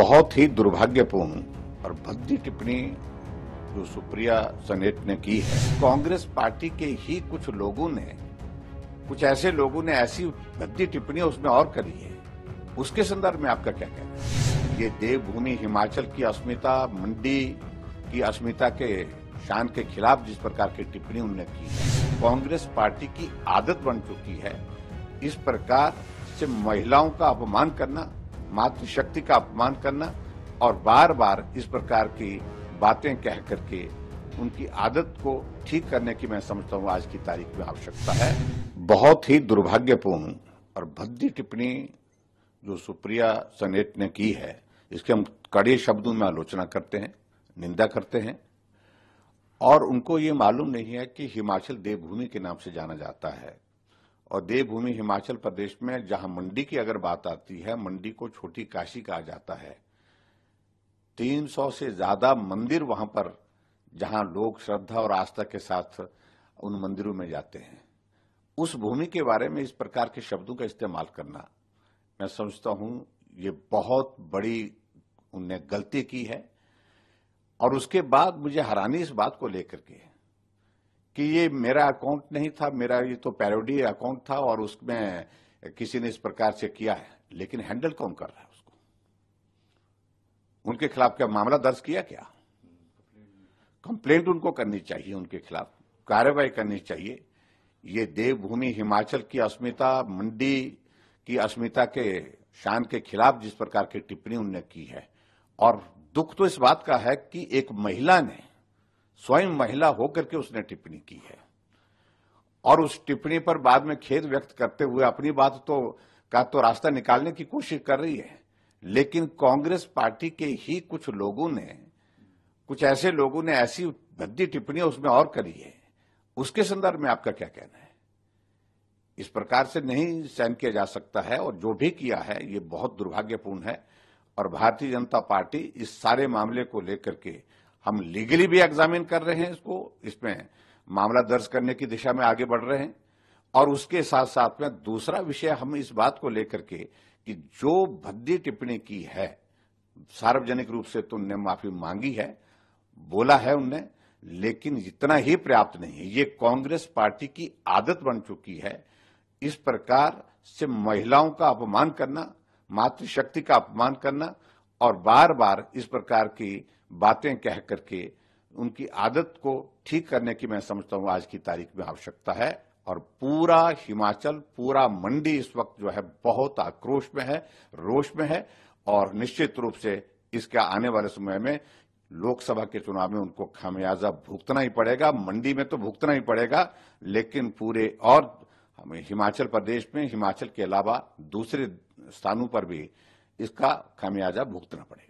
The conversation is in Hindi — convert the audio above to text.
बहुत ही दुर्भाग्यपूर्ण और भद्दी टिप्पणी जो सुप्रिया सनेट ने की है कांग्रेस पार्टी के ही कुछ लोगों ने कुछ ऐसे लोगों ने ऐसी भद्दी टिप्पणी उसमें और करी है उसके संदर्भ में आपका क्या कहना है ये देवभूमि हिमाचल की अस्मिता मंडी की अस्मिता के शान के खिलाफ जिस प्रकार की टिप्पणी उन्होंने की कांग्रेस पार्टी की आदत बन चुकी है इस प्रकार से महिलाओं का अपमान करना मातृशक्ति का अपमान करना और बार बार इस प्रकार की बातें कह करके उनकी आदत को ठीक करने की मैं समझता हूँ आज की तारीख में आवश्यकता है बहुत ही दुर्भाग्यपूर्ण और भद्दी टिप्पणी जो सुप्रिया सनेट ने की है इसके हम कड़े शब्दों में आलोचना करते हैं निंदा करते हैं और उनको ये मालूम नहीं है कि हिमाचल देवभूमि के नाम से जाना जाता है और देवभूमि हिमाचल प्रदेश में जहां मंडी की अगर बात आती है मंडी को छोटी काशी कहा जाता है 300 से ज्यादा मंदिर वहां पर जहां लोग श्रद्धा और आस्था के साथ उन मंदिरों में जाते हैं उस भूमि के बारे में इस प्रकार के शब्दों का इस्तेमाल करना मैं समझता हूं ये बहुत बड़ी उनने गलती की है और उसके बाद मुझे हैरानी इस बात को लेकर के है कि ये मेरा अकाउंट नहीं था मेरा ये तो पैरोडी अकाउंट था और उसमें किसी ने इस प्रकार से किया है लेकिन हैंडल कौन कर रहा है उसको उनके खिलाफ क्या मामला दर्ज किया क्या कंप्लेंट उनको करनी चाहिए उनके खिलाफ कार्रवाई करनी चाहिए ये देवभूमि हिमाचल की अस्मिता मंडी की अस्मिता के शान के खिलाफ जिस प्रकार की टिप्पणी उनने की है और दुख तो इस बात का है कि एक महिला ने स्वयं महिला होकर के उसने टिप्पणी की है और उस टिप्पणी पर बाद में खेद व्यक्त करते हुए अपनी बात तो का तो रास्ता निकालने की कोशिश कर रही है लेकिन कांग्रेस पार्टी के ही कुछ लोगों ने कुछ ऐसे लोगों ने ऐसी भद्दी टिप्पणियां उसमें और करी है उसके संदर्भ में आपका क्या कहना है इस प्रकार से नहीं सहन किया जा सकता है और जो भी किया है ये बहुत दुर्भाग्यपूर्ण है और भारतीय जनता पार्टी इस सारे मामले को लेकर के हम लीगली भी एग्जामिन कर रहे हैं इसको इसमें मामला दर्ज करने की दिशा में आगे बढ़ रहे हैं और उसके साथ साथ में दूसरा विषय हम इस बात को लेकर के कि जो भद्दी टिप्पणी की है सार्वजनिक रूप से तुमने तो माफी मांगी है बोला है उनने लेकिन इतना ही पर्याप्त नहीं है ये कांग्रेस पार्टी की आदत बन चुकी है इस प्रकार से महिलाओं का अपमान करना मातृशक्ति का अपमान करना और बार बार इस प्रकार की बातें कह करके उनकी आदत को ठीक करने की मैं समझता हूं आज की तारीख में आवश्यकता है और पूरा हिमाचल पूरा मंडी इस वक्त जो है बहुत आक्रोश में है रोष में है और निश्चित रूप से इसके आने वाले समय में लोकसभा के चुनाव में उनको खामियाजा भुगतना ही पड़ेगा मंडी में तो भुगतना ही पड़ेगा लेकिन पूरे और हिमाचल प्रदेश में हिमाचल के अलावा दूसरे स्थानों पर भी इसका खामियाजा भुगतना पड़ेगा